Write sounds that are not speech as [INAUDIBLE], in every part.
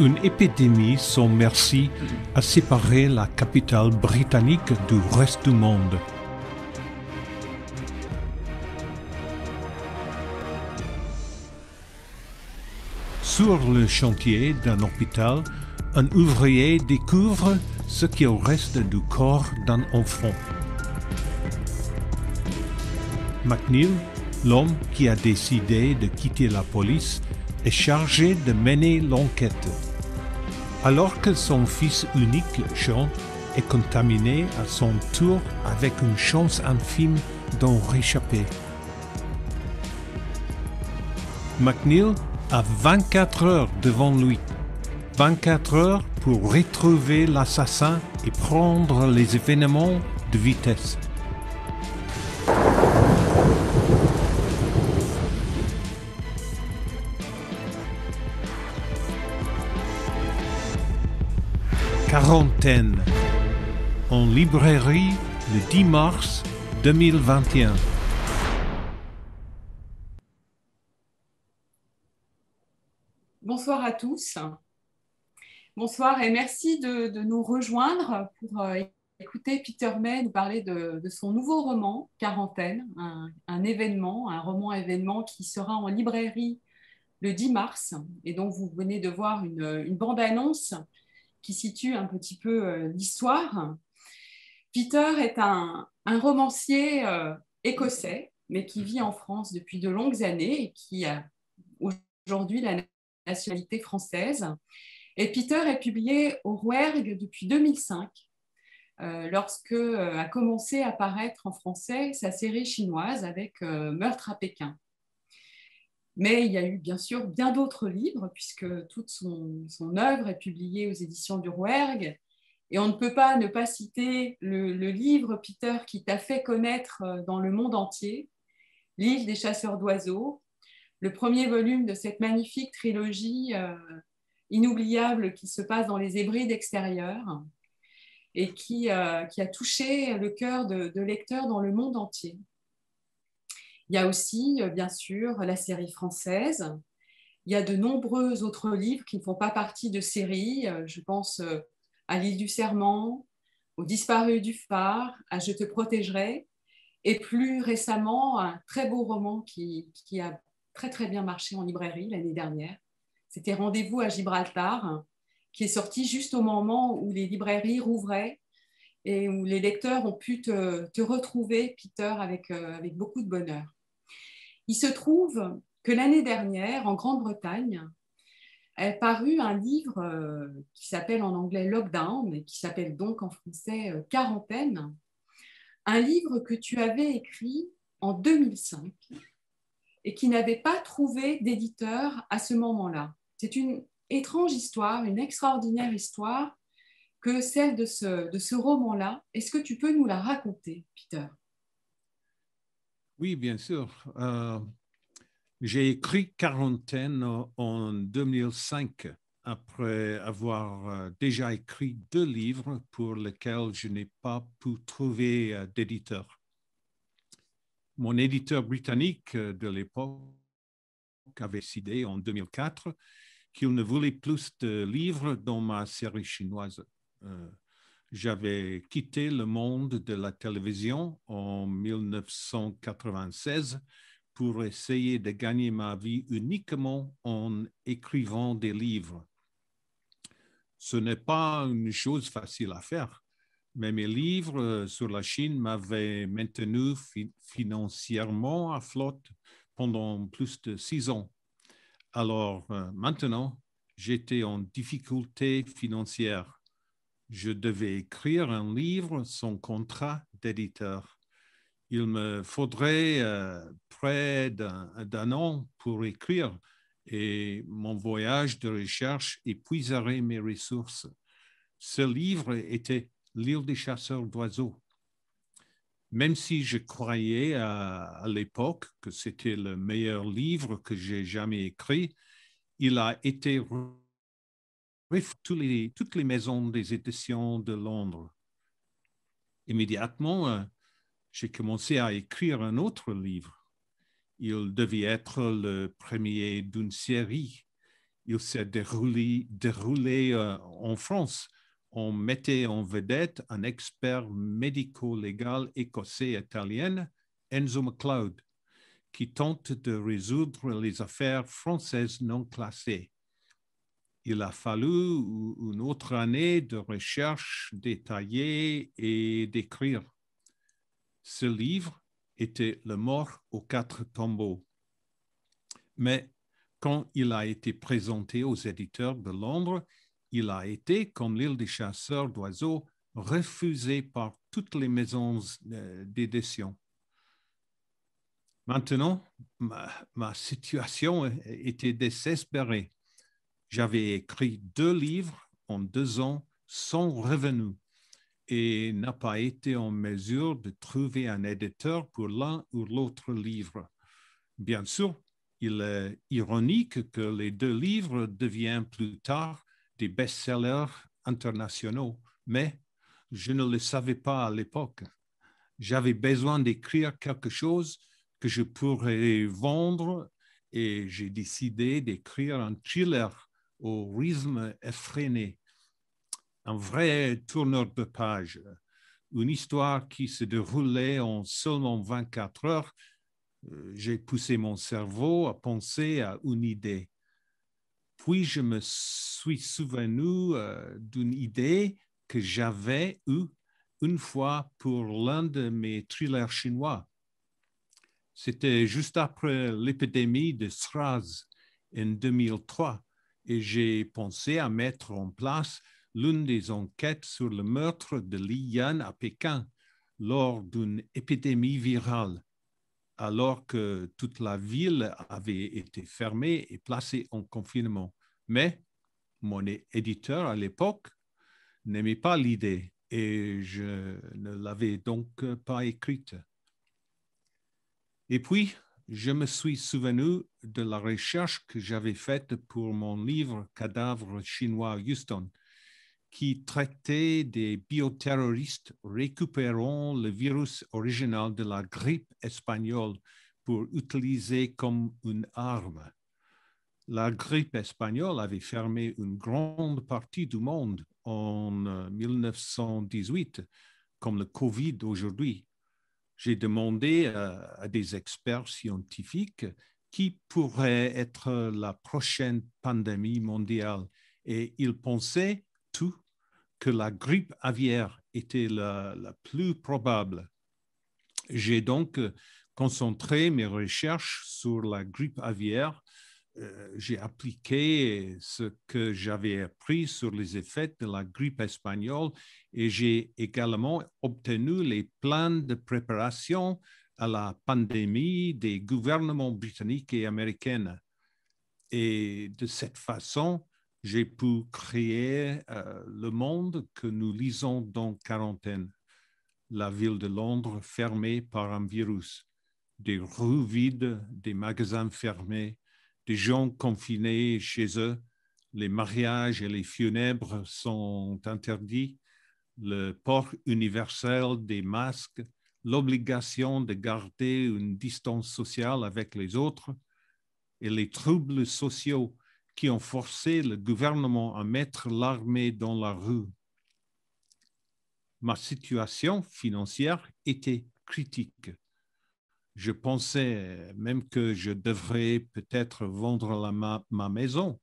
une épidémie sans merci a séparé la capitale britannique du reste du monde. Sur le chantier d'un hôpital, un ouvrier découvre ce qui reste du corps d'un enfant. McNeil, l'homme qui a décidé de quitter la police, est chargé de mener l'enquête. Alors que son fils unique, Jean, est contaminé à son tour avec une chance infime d'en réchapper. McNeil a 24 heures devant lui. 24 heures pour retrouver l'assassin et prendre les événements de vitesse. Quarantaine, En librairie le 10 mars 2021. Bonsoir à tous. Bonsoir et merci de, nous rejoindre pour euh, écouter Peter May nous parler de, son nouveau roman, Quarantaine, un, événement, un roman événement qui sera en librairie le 10 mars. Et dont vous venez de voir une bande-annonce qui situe un petit peu euh, l'histoire. Peter est un, romancier euh, écossais, mais qui vit en France depuis de longues années et qui a aujourd'hui la nationalité française. Et Peter est publié au Rouergue depuis 2005, euh, lorsque a commencé à paraître en français sa série chinoise avec Meurtre à Pékin. Mais il y a eu bien sûr bien d'autres livres, puisque toute son, œuvre est publiée aux éditions du Rouergue. Et on ne peut pas ne pas citer le, livre, Peter, qui t'a fait connaître euh, dans le monde entier, L'île des chasseurs d'oiseaux, le premier volume de cette magnifique trilogie euh, inoubliable qui se passe dans les Hébrides extérieures et qui, euh, a touché le cœur de lecteurs dans le monde entier. Il y a aussi, euh, bien sûr, la série française. Il y a de nombreux autres livres qui ne font pas partie de série, euh, Je pense euh, à L'île du serment, au Disparu du phare, à Je te protégerai, et plus récemment, un très beau roman qui, qui a très très bien marché en librairie l'année dernière. C'était Rendez-vous à Gibraltar, qui est sorti juste au moment où les librairies rouvraient et où les lecteurs ont pu te, retrouver, Peter, euh, avec, beaucoup de bonheur. Il se trouve que l'année dernière, en Grande-Bretagne, est paru un livre euh, qui s'appelle en anglais Lockdown et qui s'appelle donc en français euh, Quarantaine, un livre que tu avais écrit en 2005 et qui n'avait pas trouvé d'éditeur à ce moment-là. C'est une étrange histoire, une extraordinaire histoire que celle de ce, de ce roman-là. Est-ce que tu peux nous la raconter, Peter Oui, bien sûr. Euh, j'ai écrit Quarantaine en 2005, après avoir euh, déjà écrit deux livres pour lesquels je n'ai pas pu trouver euh, d'éditeur. Mon éditeur britannique de l'époque avait décidé en 2004 qu'il ne voulait plus de livres dans ma série chinoise. Euh, j'avais quitté le monde de la télévision en 1996 pour essayer de gagner ma vie uniquement en écrivant des livres. Ce n'est pas une chose facile à faire, mais mes livres euh, sur la Chine m'avaient maintenu financièrement à flotte pendant plus de six ans. Alors euh, maintenant, j'étais en difficulté financière je devais écrire un livre sans contrat d'éditeur. Il me faudrait euh, près d'un an pour écrire et mon voyage de recherche épuiserait mes ressources. Ce livre était L'île des chasseurs d'oiseaux. Même si je croyais à l'époque que c'était le meilleur livre que j'ai jamais écrit, il a été toutes, les, maisons des éditions de Londres. Immédiatement, euh, j'ai commencé à écrire un autre livre. Il devait être le premier d'une série. Il s'est déroulé, euh, en France. On mettait en vedette un expert médico-légal écossais-italien, Enzo McLeod, qui tente de résoudre les affaires françaises non classées il a fallu une autre année de recherche détaillée et d'écrire. Ce livre était Le mort aux quatre tombeaux. Mais quand il a été présenté aux éditeurs de Londres, il a été, comme l'île des chasseurs d'oiseaux, refusé par toutes les maisons euh, d'édition. Maintenant, ma situation était désespérée. J'avais écrit deux livres en deux ans sans revenu et n'a pas été en mesure de trouver un éditeur pour l'un ou l'autre livre. Bien sûr, il est ironique que les deux livres deviennent plus tard des best-sellers internationaux, mais je ne le savais pas à l'époque. J'avais besoin d'écrire quelque chose que je pourrais vendre et j'ai décidé d'écrire un thriller au rythme effréné, un vrai tourneur de page, une histoire qui se déroulait en seulement 24 heures. Euh, j'ai poussé mon cerveau à penser à une idée. Puis je me suis souvenu euh, d'une idée que j'avais eue une fois pour l'un de mes thrillers chinois. C'était juste après l'épidémie de SRAS en 2003 et j'ai pensé à mettre en place l'une des enquêtes sur le meurtre de Li Yan à Pékin lors d'une épidémie virale, alors que toute la ville avait été fermée et placée en confinement. Mais mon éditeur à l'époque n'aimait pas l'idée et je ne l'avais donc pas écrite. Et puis, je me suis souvenu de la recherche que j'avais faite pour mon livre Cadavre chinois Houston, qui traitait des bioterroristes récupérant le virus original de la grippe espagnole pour utiliser comme une arme. La grippe espagnole avait fermé une grande partie du monde en 1918, euh, comme le Covid aujourd'hui j'ai demandé euh, à, des experts scientifiques qui pourrait être la prochaine pandémie mondiale. Et ils pensaient tout que la grippe aviaire était la plus probable. J'ai donc concentré mes recherches sur la grippe aviaire euh, j'ai appliqué ce que j'avais appris sur les effets de la grippe espagnole et j'ai également obtenu les plans de préparation à la pandémie des gouvernements britanniques et américains. Et de cette façon, j'ai pu créer euh, le monde que nous lisons dans Quarantaine, la ville de Londres fermée par un virus, des rues vides, des magasins fermés, des gens confinés chez eux. Les mariages et les funèbres sont interdits. Le port universel des masques, l'obligation de garder une distance sociale avec les autres et les troubles sociaux qui ont forcé le gouvernement à mettre l'armée dans la rue. Ma situation financière était critique je pensais même que je devrais peut-être vendre ma, maison.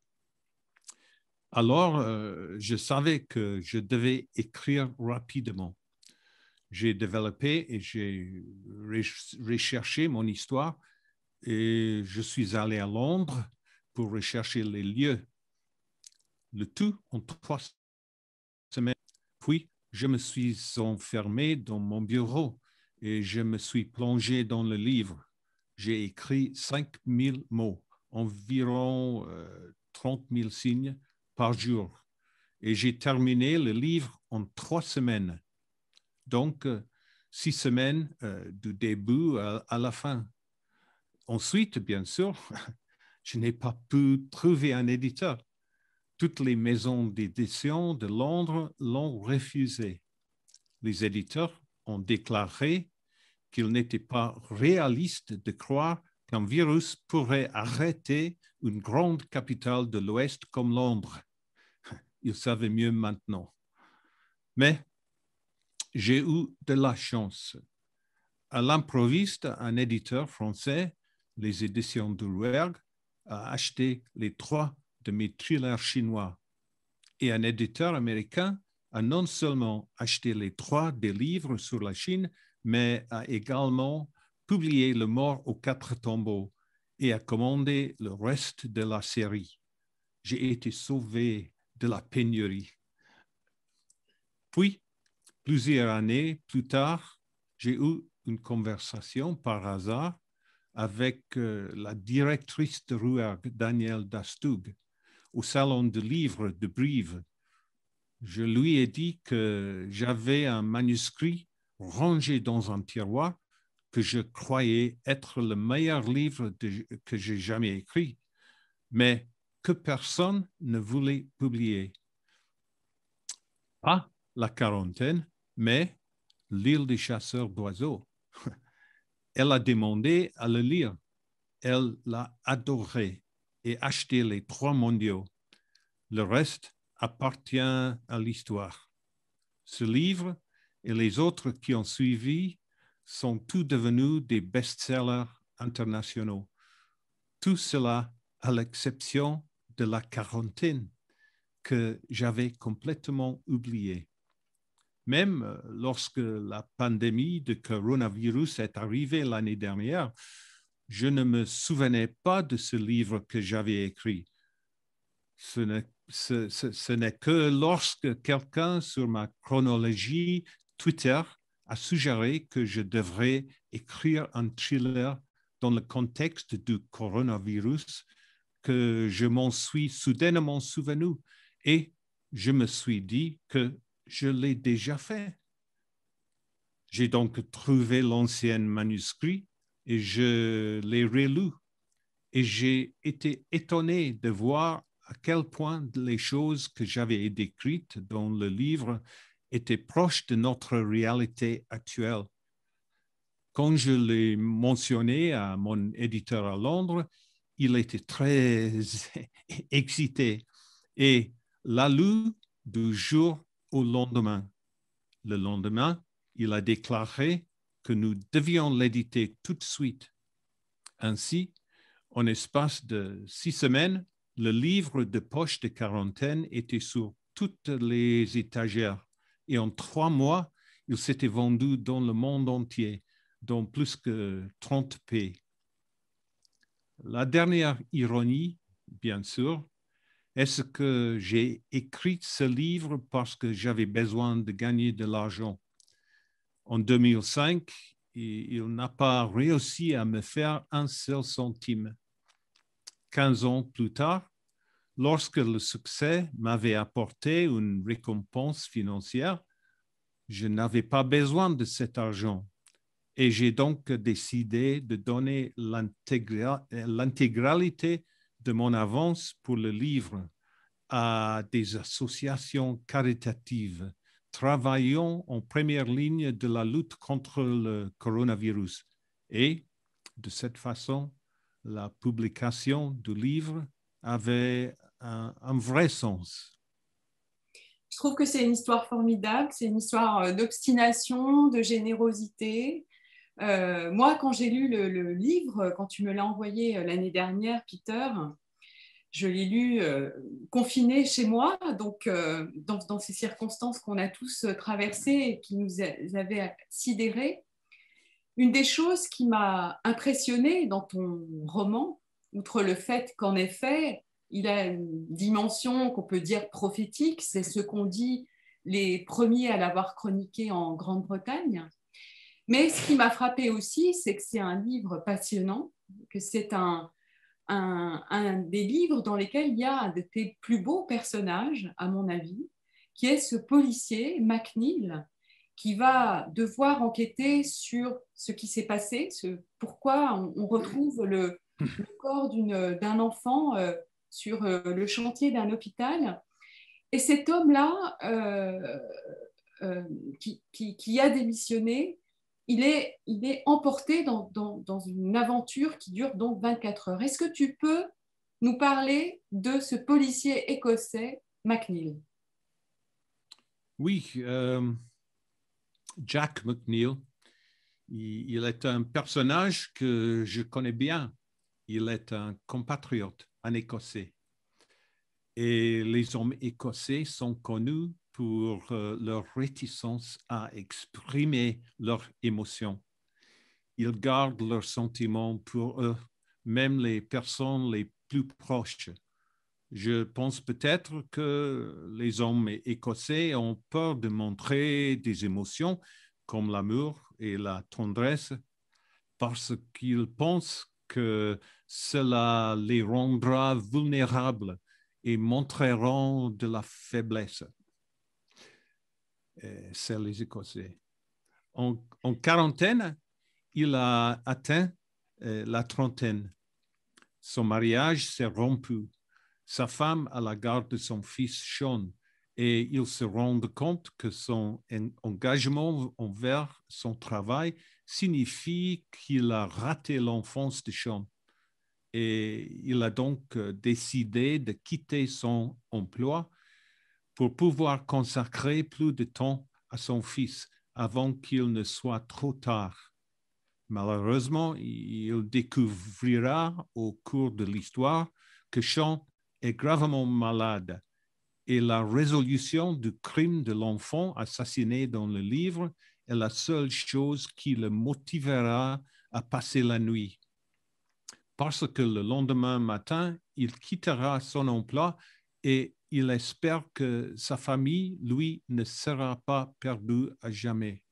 Alors, euh, je savais que je devais écrire rapidement. J'ai développé et j'ai recherché mon histoire et je suis allé à Londres pour rechercher les lieux. Le tout en trois semaines. Puis, je me suis enfermé dans mon bureau et je me suis plongé dans le livre. J'ai écrit 5000 mots, environ 30 euh, 000 signes par jour. Et j'ai terminé le livre en trois semaines. Donc, euh, six semaines euh, du début à, la fin. Ensuite, bien sûr, [LAUGHS] je n'ai pas pu trouver un éditeur. Toutes les maisons d'édition de Londres l'ont refusé. Les éditeurs ont déclaré qu'il n'était pas réaliste de croire qu'un virus pourrait arrêter une grande capitale de l'Ouest comme Londres. [LAUGHS] Ils savaient mieux maintenant. Mais j'ai eu de la chance. À l'improviste, un éditeur français, les éditions de a acheté les trois de mes thrillers chinois. Et un éditeur américain a non seulement acheté les trois des livres sur la Chine, mais a également publié Le mort aux quatre tombeaux et a commandé le reste de la série. J'ai été sauvé de la pénurie. Puis, plusieurs années plus tard, j'ai eu une conversation par hasard avec euh, la directrice de Rouergue, Danielle Dastug, au Salon de livres de Brive je lui ai dit que j'avais un manuscrit rangé dans un tiroir que je croyais être le meilleur livre que j'ai jamais écrit, mais que personne ne voulait publier. Pas la quarantaine, mais l'île des chasseurs d'oiseaux. [LAUGHS] Elle a demandé à le lire. Elle l'a adoré et acheté les trois mondiaux. Le reste appartient à l'histoire. Ce livre et les autres qui ont suivi sont tous devenus des best-sellers internationaux. Tout cela à l'exception de la quarantaine que j'avais complètement oubliée. Même lorsque la pandémie de coronavirus est arrivée l'année dernière, je ne me souvenais pas de ce livre que j'avais écrit. Ce n'est ce, n'est que lorsque quelqu'un sur ma chronologie Twitter a suggéré que je devrais écrire un thriller dans le contexte du coronavirus que je m'en suis soudainement souvenu et je me suis dit que je l'ai déjà fait. J'ai donc trouvé l'ancien manuscrit et je l'ai relu. Et j'ai été étonné de voir à quel point les choses que j'avais décrites dans le livre étaient proches de notre réalité actuelle. Quand je l'ai mentionné à mon éditeur à Londres, il était très [LAUGHS] excité et l'a lu du jour au lendemain. Le lendemain, il a déclaré que nous devions l'éditer tout de suite. Ainsi, en espace de six semaines, le livre de poche de quarantaine était sur toutes les étagères et en trois mois, il s'était vendu dans le monde entier, dans plus que 30 pays. La dernière ironie, bien sûr, est-ce que j'ai écrit ce livre parce que j'avais besoin de gagner de l'argent En 2005, il n'a pas réussi à me faire un seul centime. 15 ans plus tard, lorsque le succès m'avait apporté une récompense financière, je n'avais pas besoin de cet argent et j'ai donc décidé de donner l'intégralité de mon avance pour le livre à des associations caritatives travaillant en première ligne de la lutte contre le coronavirus. Et de cette façon, la publication du livre avait un, vrai sens. Je trouve que c'est une histoire formidable, c'est une histoire euh, d'obstination, de générosité. Euh, moi, quand j'ai lu le, livre, quand tu me l'as envoyé euh, l'année dernière, Peter, je l'ai lu confiné chez moi, donc dans, ces circonstances qu'on a tous traversées et qui nous avaient sidérés. Une des choses qui m'a impressionnée dans ton roman, outre le fait qu'en effet, il a une dimension qu'on peut dire prophétique, c'est ce qu'on dit les premiers à l'avoir chroniqué en Grande-Bretagne. Mais ce qui m'a frappé aussi, c'est que c'est un livre passionnant, que c'est un, des livres dans lesquels il y a un de tes plus beaux personnages, à mon avis, qui est ce policier, MacNeil, qui va devoir enquêter sur ce qui s'est passé, ce, pourquoi on, retrouve le, corps d'un enfant euh, sur euh, le chantier d'un hôpital. Et cet homme-là, euh, qui, a démissionné, il est, il est emporté dans, une aventure qui dure donc 24 heures. Est-ce que tu peux nous parler de ce policier écossais, MacNeil Oui. Jack McNeil. Il, est un personnage que je connais bien. Il est un compatriote, un Écossais. Et les hommes écossais sont connus pour euh, leur réticence à exprimer leurs émotions. Ils gardent leurs sentiments pour eux, même les personnes les plus proches. Je pense peut-être que les hommes écossais ont peur de montrer des émotions comme l'amour et la tendresse parce qu'ils pensent que cela les rendra vulnérables et montreront de la faiblesse. C'est les Écossais. En, quarantaine, il a atteint euh, la trentaine. Son mariage s'est rompu sa femme à la garde de son fils Sean et il se rend compte que son engagement envers son travail signifie qu'il a raté l'enfance de Sean. Et il a donc euh, décidé de quitter son emploi pour pouvoir consacrer plus de temps à son fils avant qu'il ne soit trop tard. Malheureusement, il découvrira au cours de l'histoire que Sean est gravement malade et la résolution du crime de l'enfant assassiné dans le livre est la seule chose qui le motivera à passer la nuit. Parce que le lendemain matin, il quittera son emploi et il espère que sa famille, lui, ne sera pas perdue à jamais.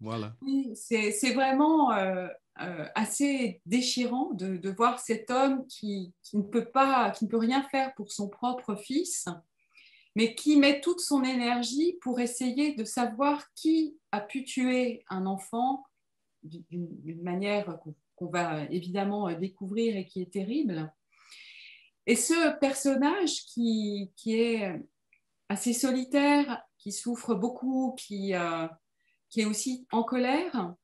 Voilà. Oui, c'est vraiment euh, euh, assez déchirant de, voir cet homme qui, ne peut pas, qui ne peut rien faire pour son propre fils, mais qui met toute son énergie pour essayer de savoir qui a pu tuer un enfant d'une manière qu'on va évidemment découvrir et qui est terrible. Et ce personnage qui, est assez solitaire, qui souffre beaucoup, qui euh, est aussi en colère,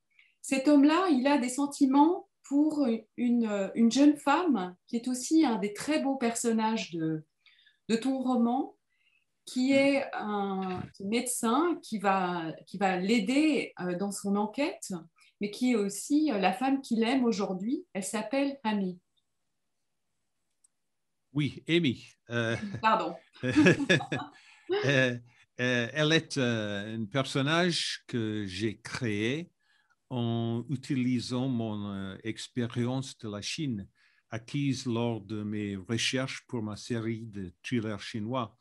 cet homme-là, il a des sentiments pour une, jeune femme qui est aussi un des très beaux personnages de, ton roman, qui mm. est un médecin qui va, qui va l'aider euh, dans son enquête, mais qui est aussi euh, la femme qu'il aime aujourd'hui. Elle s'appelle Amy. Oui, Amy. Euh, Pardon. [LAUGHS] [LAUGHS] elle est un personnage que j'ai créé en utilisant mon euh, expérience de la Chine acquise lors de mes recherches pour ma série de thrillers chinois.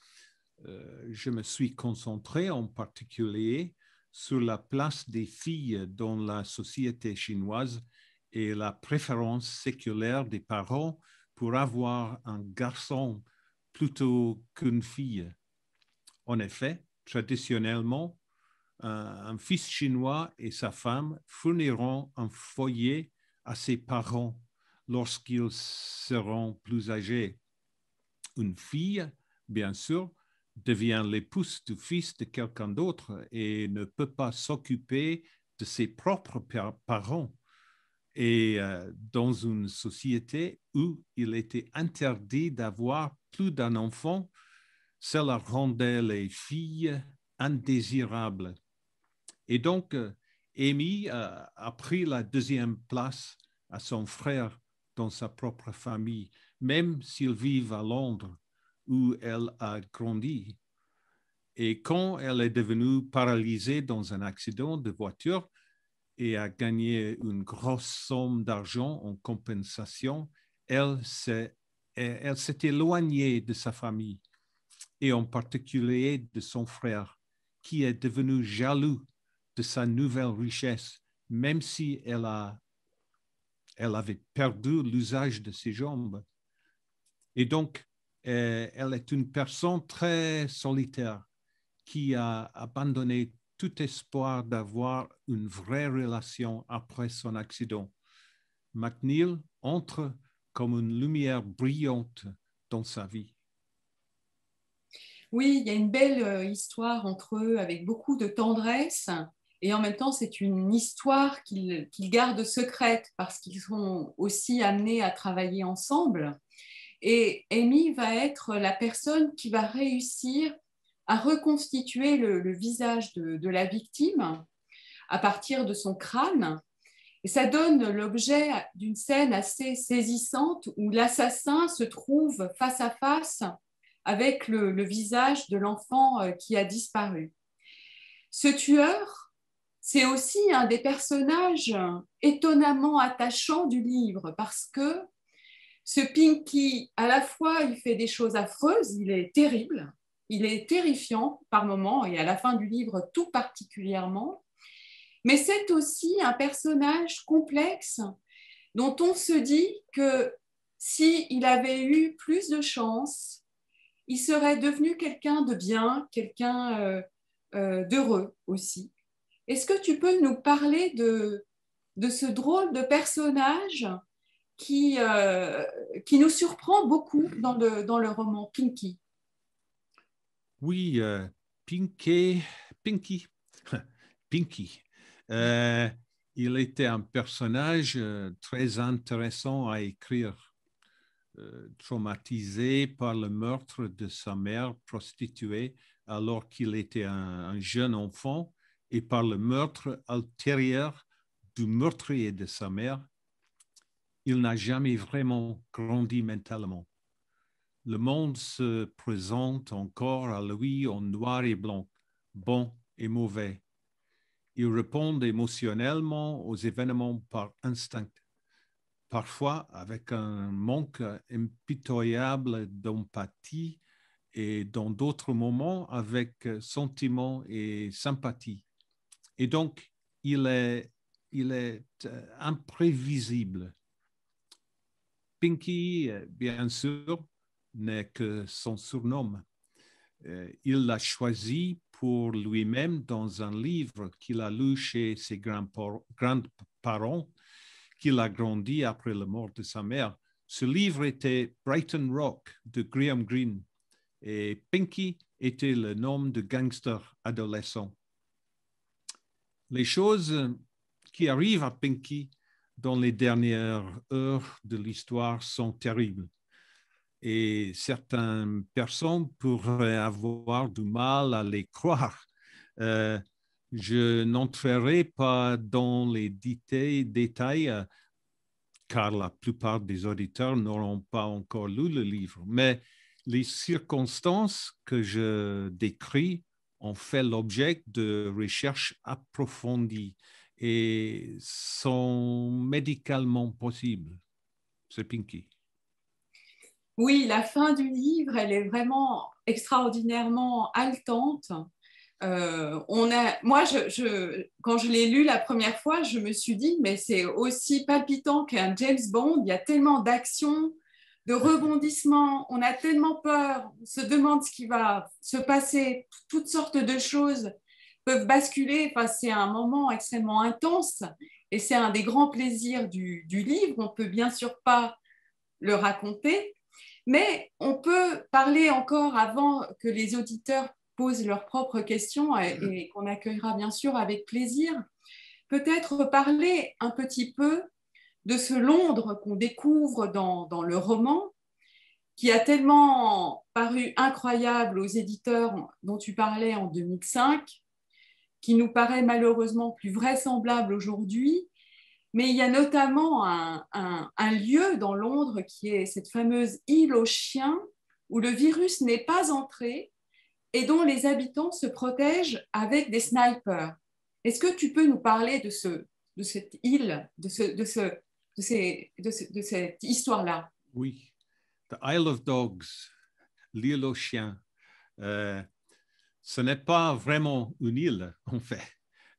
Euh, je me suis concentré en particulier sur la place des filles dans la société chinoise et la préférence séculaire des parents pour avoir un garçon plutôt qu'une fille. En effet, traditionnellement, un fils chinois et sa femme fourniront un foyer à ses parents lorsqu'ils seront plus âgés. Une fille, bien sûr, devient l'épouse du fils de quelqu'un d'autre et ne peut pas s'occuper de ses propres parents. Et euh, dans une société où il était interdit d'avoir plus d'un enfant, cela rendait les filles indésirables. Et donc, euh, Amy euh, a, pris la deuxième place à son frère dans sa propre famille, même s'ils vivent à Londres, où elle a grandi. Et quand elle est devenue paralysée dans un accident de voiture et a gagné une grosse somme d'argent en compensation, elle s'est, elle s'est éloignée de sa famille et en particulier de son frère, qui est devenu jaloux de sa nouvelle richesse, même si elle, a, elle avait perdu l'usage de ses jambes. Et donc, euh, elle est une personne très solitaire qui a abandonné tout espoir d'avoir une vraie relation après son accident. MacNeil entre comme une lumière brillante dans sa vie. Oui, il y a une belle euh, histoire entre eux avec beaucoup de tendresse et en même temps, c'est une histoire qu'ils gardent secrète parce qu'ils sont aussi amenés à travailler ensemble. Et Amy va être la personne qui va réussir à reconstituer le, visage de, la victime à partir de son crâne. Et ça donne l'objet d'une scène assez saisissante où l'assassin se trouve face à face avec le visage de l'enfant euh, qui a disparu. Ce tueur c'est aussi un des personnages étonnamment attachants du livre parce que ce Pinky, à la fois, il fait des choses affreuses, il est terrible, il est terrifiant par moments et à la fin du livre tout particulièrement, mais c'est aussi un personnage complexe dont on se dit que s'il avait eu plus de chance, il serait devenu quelqu'un de bien, quelqu'un euh, euh, d'heureux aussi. Est-ce que tu peux nous parler de, ce drôle de personnage euh, qui, nous surprend beaucoup dans le, roman Pinky Oui, euh, Pinky, Pinky, [LAUGHS] Pinky. Euh, il était un personnage très intéressant à écrire, traumatisé par le meurtre de sa mère prostituée alors qu'il était un jeune enfant et par le meurtre ultérieur du meurtrier de sa mère, il n'a jamais vraiment grandi mentalement. Le monde se présente encore à lui en noir et blanc, bon et mauvais. Il répond émotionnellement aux événements par instinct, parfois avec un manque impitoyable d'empathie et dans d'autres moments avec sentiment et sympathie. Et donc, il est, euh, imprévisible. Pinky, euh, bien sûr, n'est que son surnom. Euh, il l'a choisi pour lui-même dans un livre qu'il a lu chez ses grands-parents, qu'il a grandi après la mort de sa mère. Ce livre était Brighton Rock de Graham Greene et Pinky était le nom de gangster adolescent les choses euh, qui arrivent à Pinky dans les dernières heures de l'histoire sont terribles. Et certaines personnes pourraient avoir du mal à les croire. Euh, je n'entrerai pas dans les détails, euh, car la plupart des auditeurs n'auront pas encore lu le livre, mais les circonstances que je décris ont fait l'objet de recherches approfondies et sont médicalement possibles. C'est Pinky. Oui, la fin du livre, elle est vraiment extraordinairement haletante. Euh, on a, moi, quand je l'ai lu la première fois, je me suis dit, mais c'est aussi palpitant qu'un James Bond. Il y a tellement d'actions, de rebondissements, on a tellement peur, on se demande ce qui va se passer, toutes sortes de choses peuvent basculer. Enfin, c'est un moment extrêmement intense et c'est un des grands plaisirs du, livre. On peut bien sûr pas le raconter, mais on peut parler encore avant que les auditeurs posent leurs propres questions et mm. qu'on accueillera bien sûr avec plaisir. Peut-être parler un petit peu de ce Londres qu'on découvre dans, le roman, qui a tellement paru incroyable aux éditeurs dont tu parlais en 2005, qui nous paraît malheureusement plus vraisemblable aujourd'hui. Mais il y a notamment un, lieu dans Londres qui est cette fameuse île aux chiens où le virus n'est pas entré et dont les habitants se protègent avec des snipers. Est-ce que tu peux nous parler de, ce, de cette île, de, de, ce, de, cette histoire-là. Oui. The Isle of Dogs, l'île aux chiens. Euh, ce n'est pas vraiment une île, en fait.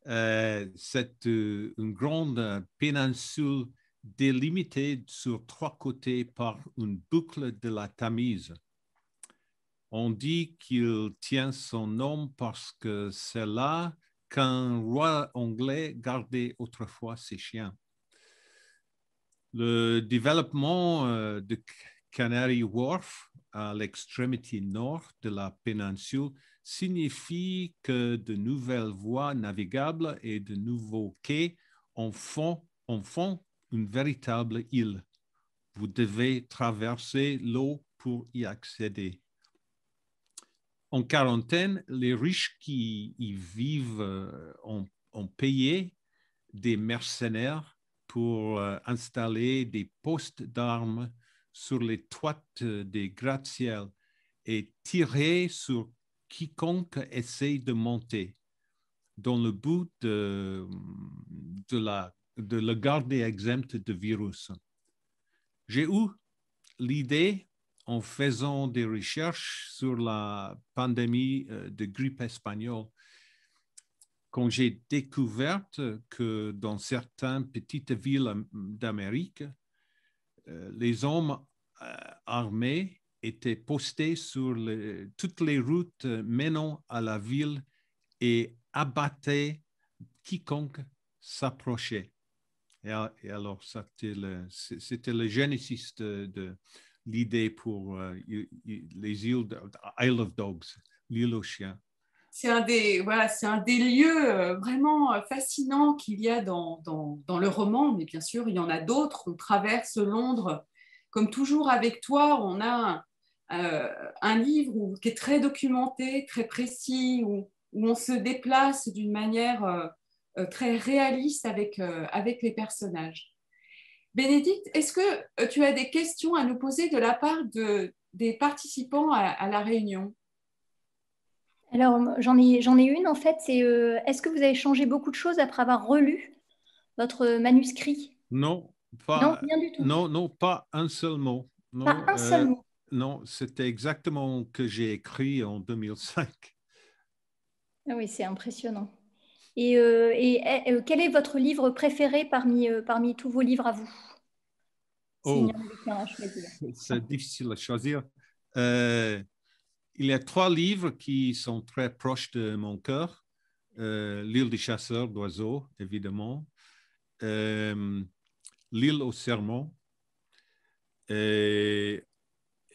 Euh, c'est euh, une grande péninsule délimitée sur trois côtés par une boucle de la Tamise. On dit qu'il tient son nom parce que c'est là qu'un roi anglais gardait autrefois ses chiens. Le développement euh, de Canary Wharf à l'extrémité nord de la péninsule signifie que de nouvelles voies navigables et de nouveaux quais en font, une véritable île. Vous devez traverser l'eau pour y accéder. En quarantaine, les riches qui y vivent euh, ont payé des mercenaires pour euh, installer des postes d'armes sur les toits des gratte ciels et tirer sur quiconque essaie de monter, dans le but de, de, la, de le garder exempt de virus. J'ai eu l'idée en faisant des recherches sur la pandémie euh, de grippe espagnole quand j'ai découvert que dans certaines petites villes d'Amérique, euh, les hommes euh, armés étaient postés sur toutes les routes euh, menant à la ville et abattaient quiconque s'approchait. Et, alors, c'était le, le de, l'idée pour les îles, Isle of Dogs, l'île aux chiens c'est un des, lieux euh, vraiment euh, fascinants qu'il y a dans, le roman, mais bien sûr, il y en a d'autres. On traverse Londres, comme toujours avec toi, on a un, euh, livre qui est très documenté, très précis, où, on se déplace d'une manière très réaliste avec, les personnages. Bénédicte, est-ce que tu as des questions à nous poser de la part des participants à la réunion alors, j'en ai, j'en ai une en fait. C'est euh, est-ce que vous avez changé beaucoup de choses après avoir relu votre manuscrit Non, pas, non, Non, pas un seul mot. Non, pas un seul euh, mot. Non, c'était exactement ce que j'ai écrit en 2005. Ah oui, c'est impressionnant. Et, euh, eh, quel est votre livre préféré parmi, parmi tous vos livres à vous oh. [LAUGHS] c'est difficile à choisir il y a trois livres qui sont très proches de mon cœur. Euh, L'île des chasseurs d'oiseaux, évidemment. Euh, L'île au serment. Euh,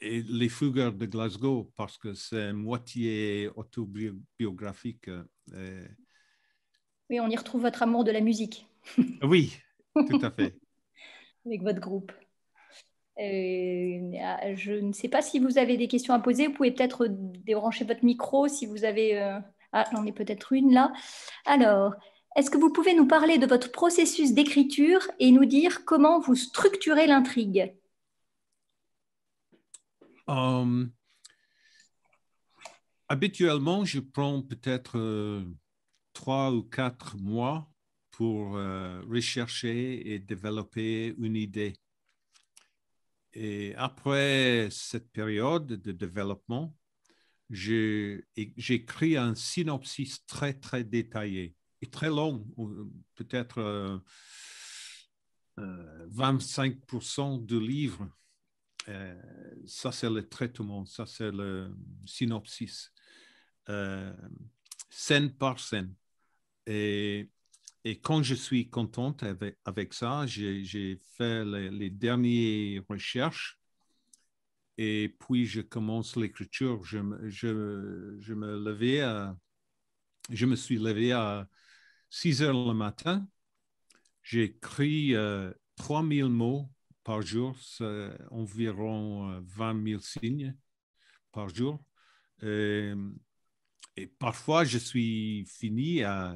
et, Les fugues de Glasgow, parce que c'est moitié autobiographique. Oui, on y retrouve votre amour de la musique. oui, tout à fait. [LAUGHS] Avec votre groupe. Euh, ah, je ne sais pas si vous avez des questions à poser. Vous pouvez peut-être débrancher votre micro si vous avez. Euh, ah, j'en ai peut-être une là. Alors, est-ce que vous pouvez nous parler de votre processus d'écriture et nous dire comment vous structurez l'intrigue euh, Habituellement, je prends peut-être trois ou quatre mois pour rechercher et développer une idée et après cette période de développement, j'écris un synopsis très, très détaillé et très long, peut-être 25% du livre. ça, c'est le traitement, ça, c'est le synopsis, euh, scène par scène. Et et quand je suis contente avec, ça, j'ai fait les, derniers dernières recherches et puis je commence l'écriture. Je, je, je, me levais je me suis levé à 6 heures le matin. J'écris 3000 euh, mots par jour, environ 20 euh, 000 signes par jour. Euh, et parfois, je suis fini à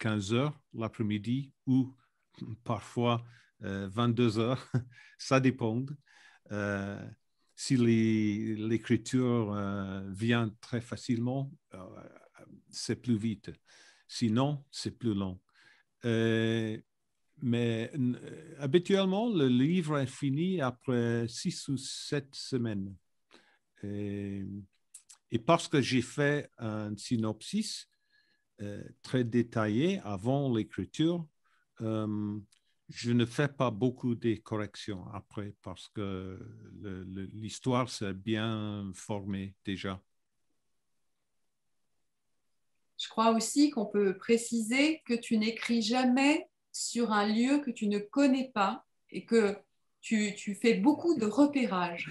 15 heures l'après-midi ou parfois 22 euh, heures, [LAUGHS] ça dépend. Euh, si l'écriture euh, vient très facilement, c'est plus vite. Sinon, c'est plus long. mais habituellement, le livre est fini après six ou sept semaines. et parce que j'ai fait un synopsis, euh, très détaillé avant l'écriture, euh, je ne fais pas beaucoup de corrections après parce que l'histoire s'est bien formée déjà. Je crois aussi qu'on peut préciser que tu n'écris jamais sur un lieu que tu ne connais pas et que tu, tu fais beaucoup de repérage.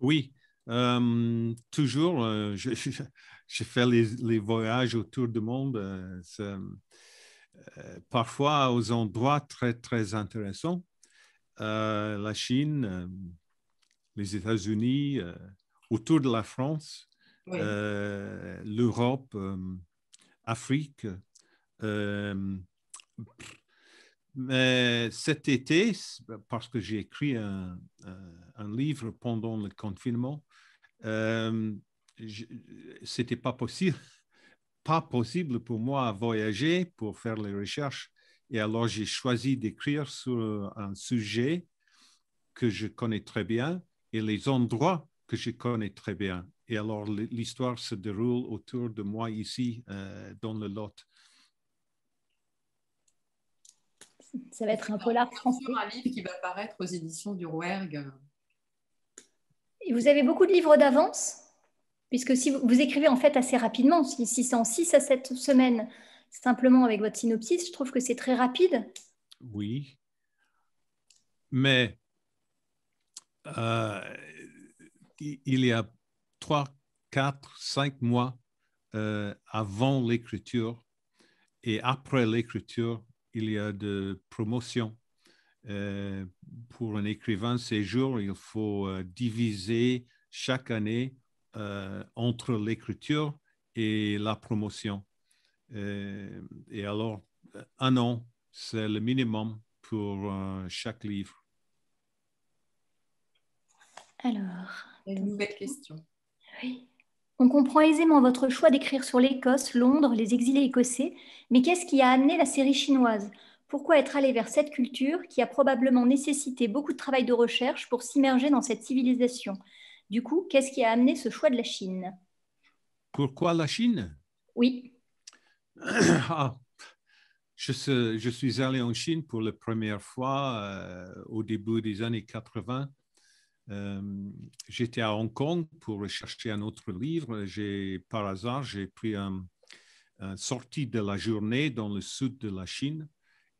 Oui, euh, toujours, euh, je [LAUGHS] j'ai fait les, voyages autour du monde, euh, parfois aux endroits très, très intéressants. la Chine, les États-Unis, autour de la France, l'Europe, Afrique, mais cet été, parce que j'ai écrit un, livre pendant le confinement, euh, n'était pas possible, [LAUGHS] pas possible pour moi à voyager pour faire les recherches. Et alors j'ai choisi d'écrire sur un sujet que je connais très bien et les endroits que je connais très bien. Et alors l'histoire se déroule autour de moi ici euh, dans le Lot. Ça va être un polar français. Un livre qui va apparaître aux éditions du Rouergue. Et vous avez beaucoup de livres d'avance Puisque si vous, écrivez en fait assez rapidement, si, si c'est en 6 à 7 semaines, simplement avec votre synopsis, je trouve que c'est très rapide. Oui. Mais euh, il y a 3, 4, 5 mois euh, avant l'écriture et après l'écriture, il y a de promotion. Euh, pour un écrivain ces jours, il faut euh, diviser chaque année euh, entre l'écriture et la promotion. et alors, un an, c'est le minimum pour chaque livre. Alors. Une nouvelle question. Oui. On comprend aisément votre choix d'écrire sur l'Écosse, Londres, les exilés écossais, mais qu'est-ce qui a amené la série chinoise Pourquoi être allé vers cette culture qui a probablement nécessité beaucoup de travail de recherche pour s'immerger dans cette civilisation Du coup, qu'est-ce qui a amené ce choix de la Chine Pourquoi la Chine Oui. [COUGHS] Ah, je, suis, allé en Chine pour la première fois euh, au début des années 80 euh, j'étais à Hong Kong pour rechercher un autre livre. J'ai, par hasard, j'ai pris un, sortie de la journée dans le sud de la Chine.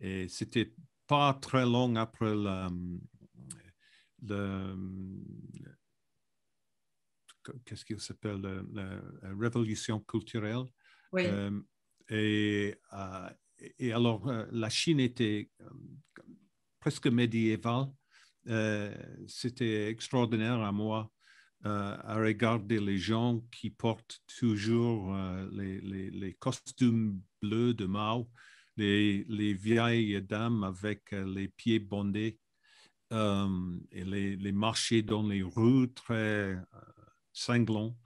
Et c'était pas très long après la, qu'est-ce qu'il s'appelle, la, révolution culturelle. Oui. Euh, euh, et, alors, la Chine était presque médiévale euh, c'était extraordinaire à moi euh, à regarder les gens qui portent toujours euh, les, costumes bleus de Mao, les, vieilles dames avec euh, les pieds bondés et les, marchés dans les rues très cinglants,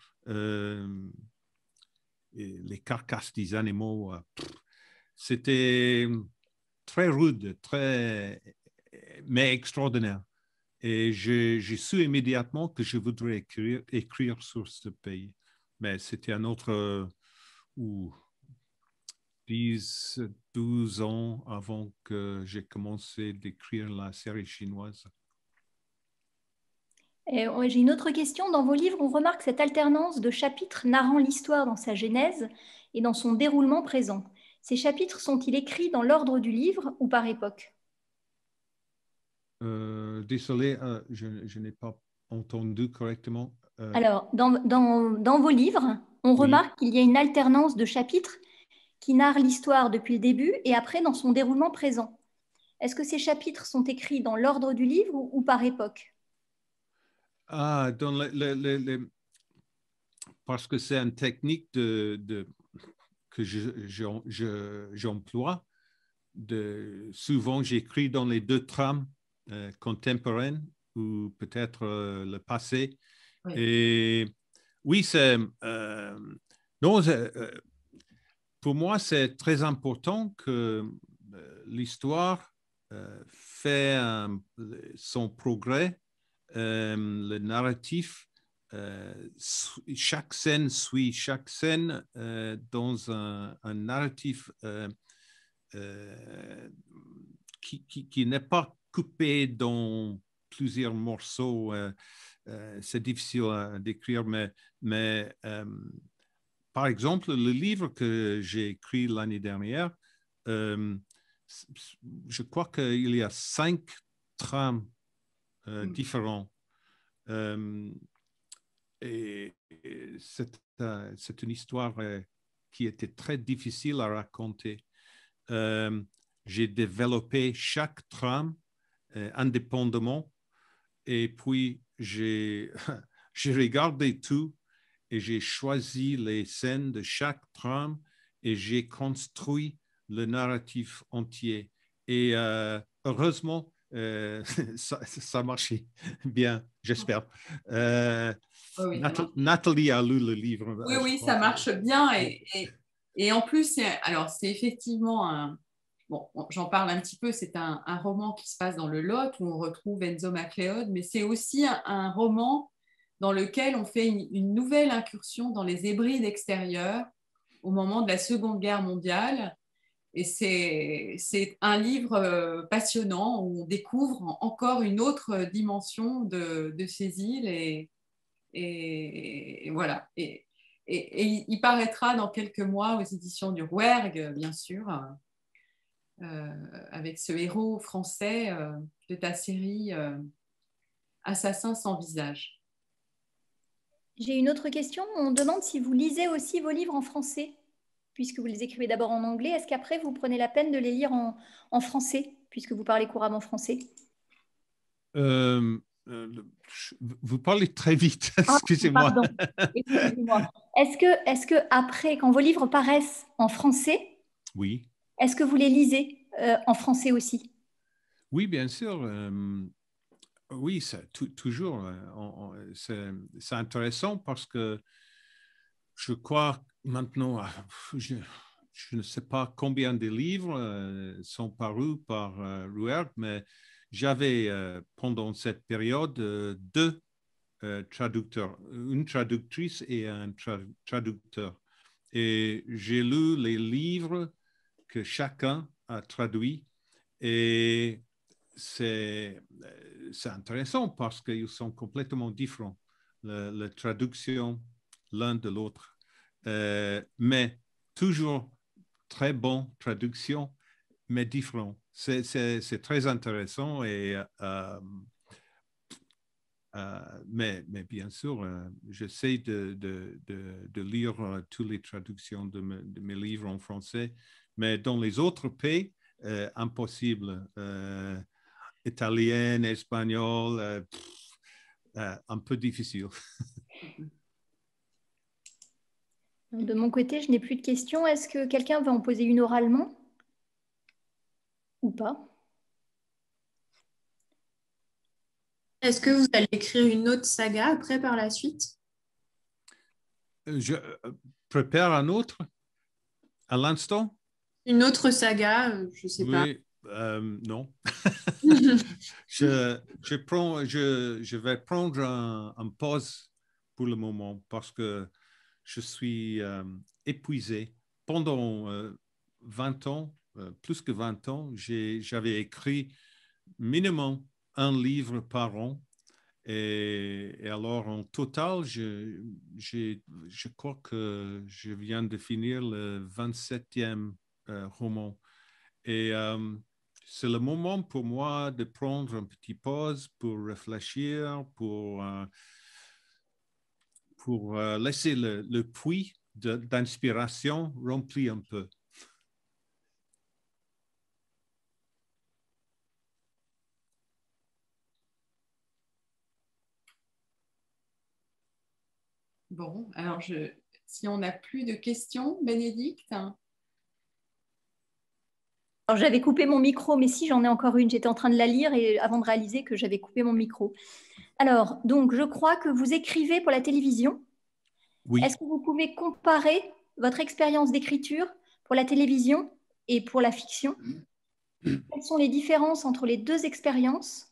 les carcasses des animaux. C'était très rude, très, mais extraordinaire. Et j'ai su immédiatement que je voudrais écrire, sur ce pays. Mais c'était un autre, 10, euh, 12 ans avant que j'ai commencé d'écrire la série chinoise. Oh, j'ai une autre question. Dans vos livres, on remarque cette alternance de chapitres narrant l'histoire dans sa genèse et dans son déroulement présent. Ces chapitres sont-ils écrits dans l'ordre du livre ou par époque euh, désolé, euh, je, n'ai pas entendu correctement. Euh. Alors, dans, vos livres, on remarque qu'il y a une alternance de chapitres qui narre l'histoire depuis le début et après dans son déroulement présent. Est-ce que ces chapitres sont écrits dans l'ordre du livre ou, par époque ah, parce que c'est une technique que j'emploie. souvent, j'écris dans les deux trames euh, contemporaine ou peut-être euh, le passé. Et oui, c'est. Euh, pour moi, c'est très important que l'histoire fait son progrès, le narratif chaque scène suit chaque scène dans un, un narratif qui, qui, qui n'est pas dans plusieurs morceaux. Euh, euh, c'est difficile à décrire, mais, euh, par exemple, le livre que j'ai écrit l'année dernière, je crois qu'il y a cinq trames hmm. différents. et, c'est, une histoire qui était très difficile à raconter. J'ai développé chaque trame euh, indépendamment. Et puis, [LAUGHS] j'ai regardé tout et j'ai choisi les scènes de chaque trame et j'ai construit le narratif entier. Et euh, heureusement, euh, [LAUGHS] ça, ça marchait [LAUGHS] bien, j'espère. Nathalie a lu le livre. Oui, oui, ça marche bien. Et, et, et en plus, alors c'est effectivement un, Bon, j'en parle un petit peu, c'est un, roman qui se passe dans le Lot où on retrouve Enzo MacLeod, mais c'est aussi un, roman dans lequel on fait une, nouvelle incursion dans les hébrides extérieures au moment de la Seconde Guerre mondiale. Et c'est un livre euh, passionnant où on découvre encore une autre dimension de, ces îles. Et, voilà. Et, et, il paraîtra dans quelques mois aux éditions du Rouergue, bien sûr. Euh, avec ce héros français euh, de ta série euh, Assassin sans visage. J'ai une autre question. On demande si vous lisez aussi vos livres en français, puisque vous les écrivez d'abord en anglais. Est-ce qu'après, vous prenez la peine de les lire en, français, puisque vous parlez couramment français Vous parlez très vite, [LAUGHS] ah, excusez-moi. est-ce que, est que après, quand vos livres paraissent en français, oui. Est-ce que vous les lisez euh, en français aussi Oui, bien sûr. Euh, oui, ça, toujours. Euh, c'est intéressant parce que je crois maintenant, ah, je, ne sais pas combien de livres sont parus par Ruert, mais j'avais pendant cette période deux traducteurs, une traductrice et un traducteur. Et j'ai lu les livres que chacun a traduit et euh, c'est intéressant parce qu'ils sont complètement différents, la, la traduction l'un de l'autre. Euh, mais toujours très bonne traduction, mais différent. C'est très intéressant et euh, mais, mais, bien sûr, j'essaie de, de, de, lire toutes les traductions de, mes livres en français mais dans les autres pays, euh, impossible. Euh, italienne, espagnole, euh, un peu difficile. [LAUGHS] De mon côté, je n'ai plus de questions. Est-ce que quelqu'un va en poser une oralement ou pas Est-ce que vous allez écrire une autre saga après par la suite Je prépare un autre à l'instant une autre saga, euh, je ne sais pas. Euh, non. [LAUGHS] je, je, prends, je, je vais prendre un, pause pour le moment parce que je suis euh, épuisé. Pendant 20 ans, plus que 20 ans, j'avais écrit minimum un livre par an. Et, alors, en total, je, je, je crois que je viens de finir le 27e euh, roman. Et euh, c'est le moment pour moi de prendre un petit pause pour réfléchir, pour, euh, pour laisser le, le puits d'inspiration rempli un peu. Bon, alors je, si on n'a plus de questions, Bénédicte. Alors j'avais coupé mon micro, mais si j'en ai encore une, j'étais en train de la lire et avant de réaliser que j'avais coupé mon micro. Alors, donc je crois que vous écrivez pour la télévision. Est-ce que vous pouvez comparer votre expérience d'écriture pour la télévision et pour la fiction Quelles sont les différences entre les deux expériences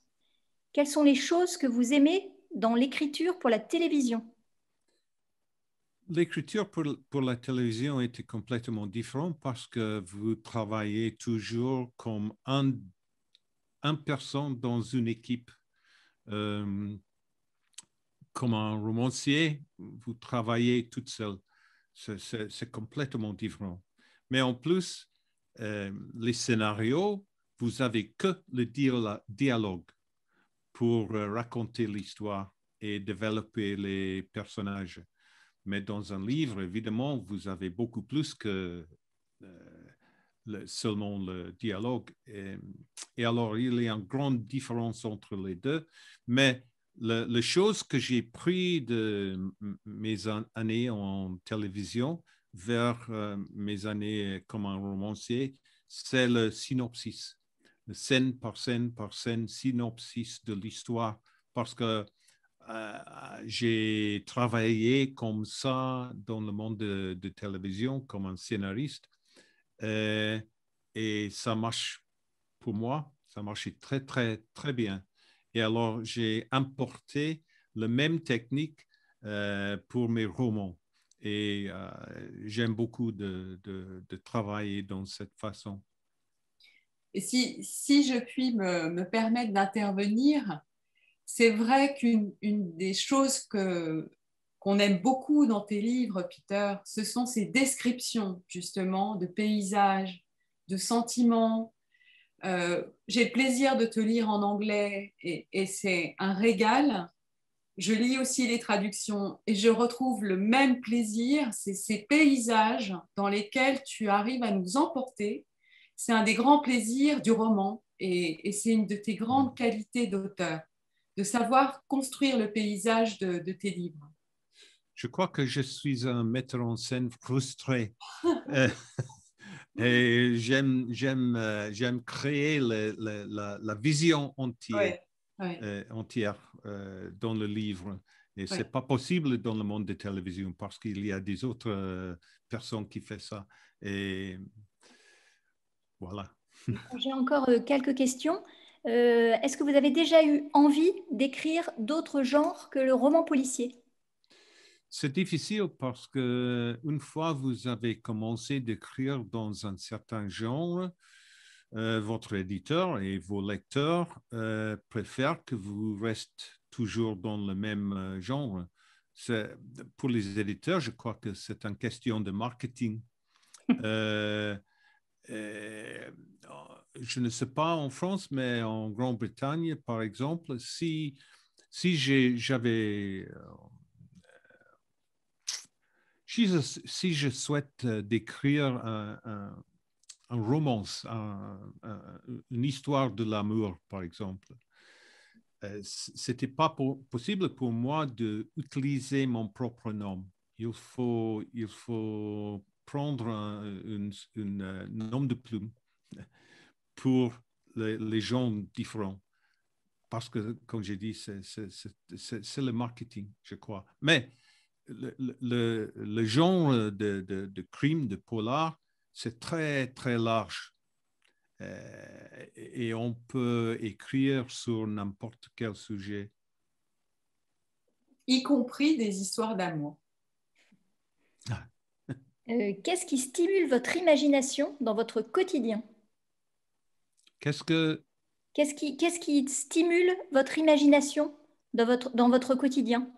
Quelles sont les choses que vous aimez dans l'écriture pour la télévision l'écriture pour, la télévision était complètement différente parce que vous travaillez toujours comme un, personne dans une équipe. Euh, comme un romancier, vous travaillez toute seule. C'est complètement différent. Mais en plus, euh, les scénarios, vous avez que le dialogue pour euh, raconter l'histoire et développer les personnages. Mais dans un livre, évidemment, vous avez beaucoup plus que euh, seulement le dialogue. Et, alors, il y a une grande différence entre les deux. Mais la, chose que j'ai pris de mes années en télévision vers euh, mes années comme un romancier, c'est le synopsis, le scène par scène par scène synopsis de l'histoire, parce que euh, euh, j'ai travaillé comme ça dans le monde de, de télévision comme un scénariste euh, et ça marche pour moi, ça marchait très très très bien. Et alors j'ai importé la même technique pour mes romans et j'aime beaucoup de, de, de travailler dans cette façon. Et si, si, je puis me permettre d'intervenir, c'est vrai qu'une des choses que qu'on aime beaucoup dans tes livres, Peter, ce sont ces descriptions justement de paysages, de sentiments. Euh, j'ai le plaisir de te lire en anglais et, c'est un régal. Je lis aussi les traductions et je retrouve le même plaisir, c'est ces paysages dans lesquels tu arrives à nous emporter. C'est un des grands plaisirs du roman et c'est une de tes grandes qualités d'auteur de savoir construire le paysage de, tes livres. Je crois que je suis un metteur en scène frustré. [LAUGHS] Euh, et j'aime, j'aime, euh, j'aime créer la, vision entière, euh, entière dans le livre. Et c'est ce n'est pas possible dans le monde de télévision parce qu'il y a des autres personnes qui font ça. Et voilà. J'ai encore quelques questions. Euh, est-ce que vous avez déjà eu envie d'écrire d'autres genres que le roman policier C'est difficile parce que une fois vous avez commencé d'écrire dans un certain genre, euh, votre éditeur et vos lecteurs euh, préfèrent que vous restez toujours dans le même genre. Pour les éditeurs, je crois que c'est une question de marketing. [LAUGHS] je ne sais pas en France, mais en Grande-Bretagne, par exemple, si, si j'avais... Euh, si je, souhaite euh, décrire un, un, romance, une histoire de l'amour, par exemple, euh, c'était pas possible pour moi d'utiliser mon propre nom. Il faut, il faut prendre un, une, nom de plume pour les, gens différents. Parce que, comme j'ai dit, c'est le marketing, je crois. Mais le, genre de, crime, de polar, c'est très, très large. Euh, et on peut écrire sur n'importe quel sujet. Y compris des histoires d'amour. Ah. Euh, qu'est-ce qui stimule votre imagination dans votre quotidien Qu'est-ce que quest qui, qu'est-ce qui stimule votre imagination dans votre, dans votre quotidien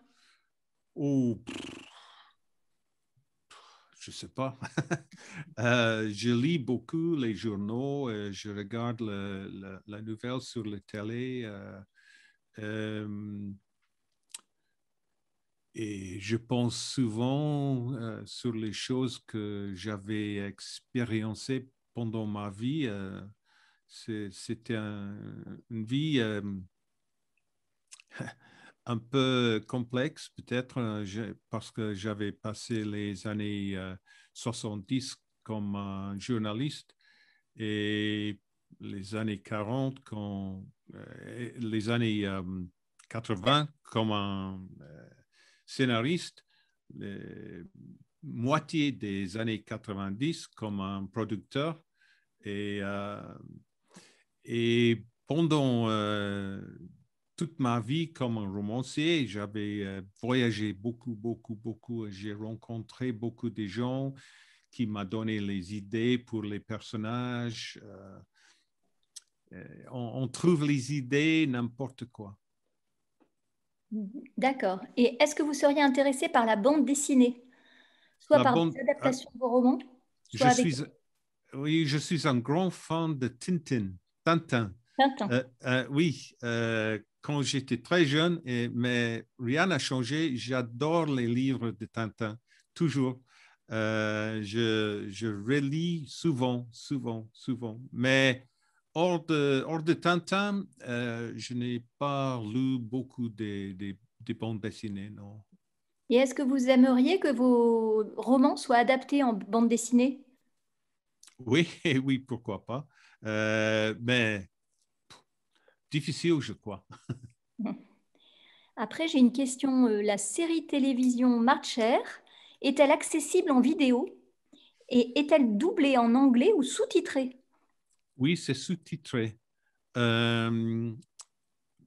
je ne sais pas. [LAUGHS] Euh, je lis beaucoup les journaux, je regarde la nouvelle sur la télé. Euh, euh, et je pense souvent sur les choses que j'avais expérimentées pendant ma vie c'était une vie euh, [LAUGHS] un peu complexe, peut-être, euh, parce que j'avais passé les années 70 euh, comme un journaliste et les années 40, quand, les années 80 comme un scénariste. moitié des années 90 comme un producteur et et pendant euh, toute ma vie comme un romancier, j'avais euh, voyagé beaucoup, beaucoup, beaucoup. J'ai rencontré beaucoup de gens qui m'ont donné les idées pour les personnages. Euh, on, trouve les idées n'importe quoi. D'accord. Et est-ce que vous seriez intéressé par la bande dessinée Soit par bande... de vos romans soit avec... Oui, je suis un grand fan de Tintin. Tintin. Euh, euh, oui, euh, quand j'étais très jeune, et, mais rien n'a changé. J'adore les livres de Tintin, toujours. je, je relis souvent, souvent, souvent. Mais hors de, hors de Tintin, je n'ai pas lu beaucoup des, des, des bandes dessinées, non. Et est-ce que vous aimeriez que vos romans soient adaptés en bande dessinée Oui, [LAUGHS] oui, pourquoi pas. Euh, mais difficile, je crois. [LAUGHS] Après, j'ai une question. Euh, la série télévision Marcher est-elle accessible en vidéo et est-elle doublée en anglais ou sous-titrée Oui, c'est sous-titré. Euh,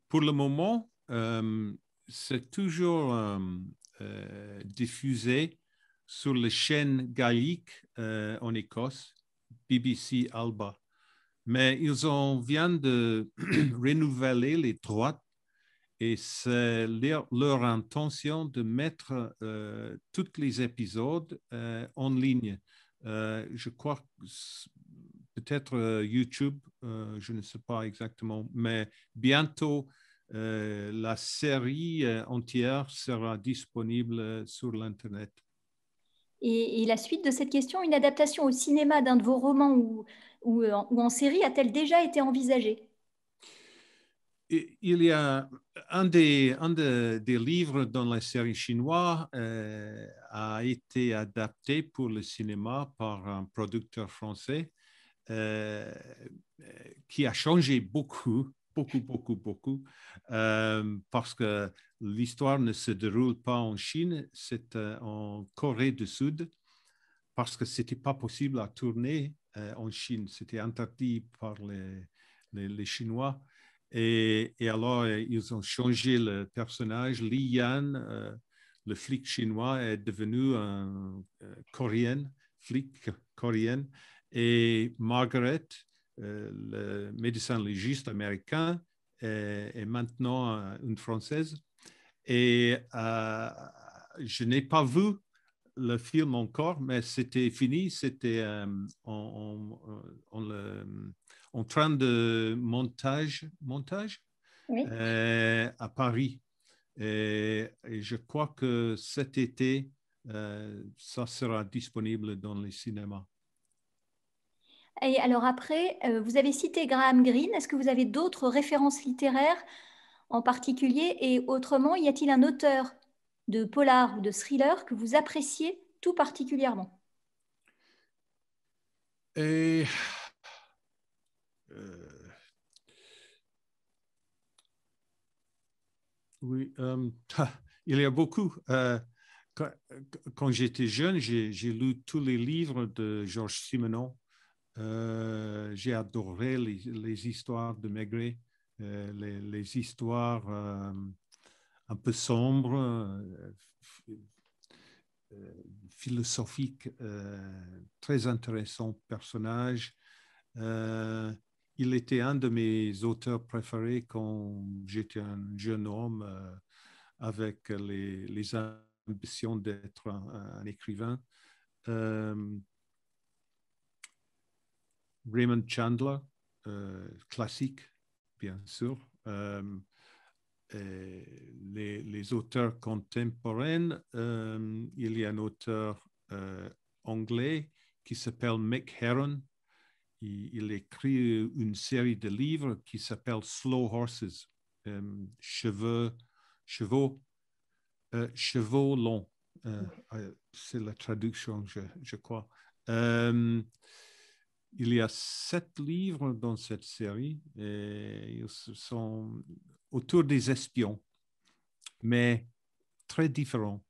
pour le moment, c'est toujours diffusé sur les chaînes gaéliques en Écosse, BBC Alba mais ils ont, viennent de [CLEARS THROAT] renouveler les droits et c'est leur, intention de mettre euh, tous les épisodes euh, en ligne. Euh, je crois peut-être YouTube, je ne sais pas exactement, mais bientôt la série entière sera disponible sur l'Internet. Et, et, la suite de cette question, une adaptation au cinéma d'un de vos romans ou ou euh, en, en série a-t-elle déjà été envisagée il y a un des, livres dans la série chinoise euh, a été adapté pour le cinéma par un producteur français euh, euh, qui a changé beaucoup, beaucoup, beaucoup, beaucoup, parce que l'histoire ne se déroule pas en Chine, c'est en Corée du Sud, parce que ce n'était pas possible à tourner euh, en Chine. C'était interdit par les, Chinois. Et, alors, ils ont changé le personnage. Li Yan, euh, le flic chinois, est devenu un euh, coréen, flic coréen. Et Margaret, le médecin légiste américain, est maintenant une Française. Et je n'ai pas vu le film encore, mais c'était fini, c'était euh, en, en, euh, euh, en, train de montage, montage à Paris. Et, je crois que cet été, ça sera disponible dans les cinémas. Et alors après, vous avez cité Graham Greene. Est-ce que vous avez d'autres références littéraires en particulier Et autrement, y a-t-il un auteur de polar ou de thriller que vous appréciez tout particulièrement euh, Oui, euh, [LAUGHS] il y a beaucoup. Euh, quand, j'étais jeune, j'ai lu tous les livres de Georges Simenon. j'ai adoré les, histoires de Maigret, les, histoires un peu sombre, euh, euh, philosophique, euh, très intéressant personnage. il était un de mes auteurs préférés quand j'étais un jeune homme avec les, ambitions d'être un, écrivain. Raymond Chandler, classique, bien sûr. Euh, les, auteurs contemporains, euh, il y a un auteur euh, anglais qui s'appelle Mick Heron. Il, écrit une série de livres qui s'appelle Slow Horses, cheveux, chevaux, chevaux longs. c'est la traduction, je, crois. il y a sept livres dans cette série et ils sont autour des espions, mais très différent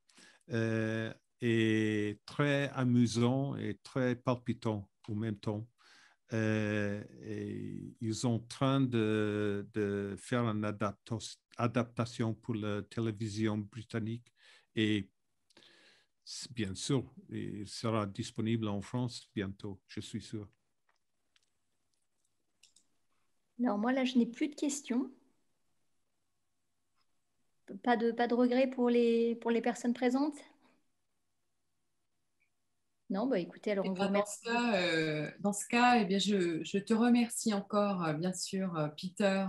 euh, et très amusant et très palpitant au même temps. Euh, ils sont en train de, de faire une adaptation pour la télévision britannique et bien sûr, il sera disponible en France bientôt, je suis sûr. Alors moi, là, je n'ai plus de questions. Pas de, pas de regrets pour les, pour les personnes présentes non, bah écoutez, alors eh vous ben, euh, Dans ce cas, eh bien, je, te remercie encore, euh, bien sûr, euh, Peter,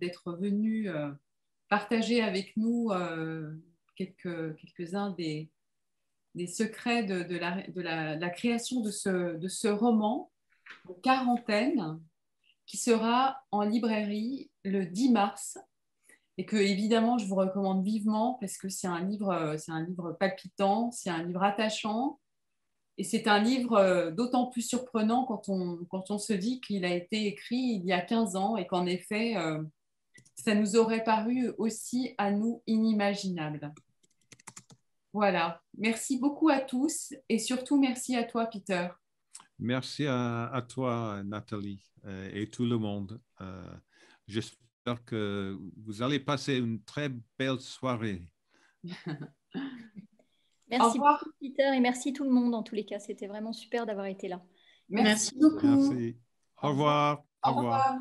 d'être venu partager avec nous quelques, quelques-uns des, secrets de, de, la, création de ce, de ce roman, Quarantaine, qui sera en librairie le 10 mars et que évidemment je vous recommande vivement parce que c'est un livre, euh, c'est un livre palpitant, c'est un livre attachant et c'est un livre euh, d'autant plus surprenant quand on, quand on se dit qu'il a été écrit il y a 15 ans et qu'en effet euh, ça nous aurait paru aussi à nous inimaginable. Voilà, merci beaucoup à tous et surtout merci à toi Peter. Merci à, toi Nathalie et tout le monde. Euh, J'espère J'espère que vous allez passer une très belle soirée. [LAUGHS] merci beaucoup, Peter, et merci tout le monde en tous les cas. C'était vraiment super d'avoir été là. Merci, beaucoup. Au revoir. Au revoir.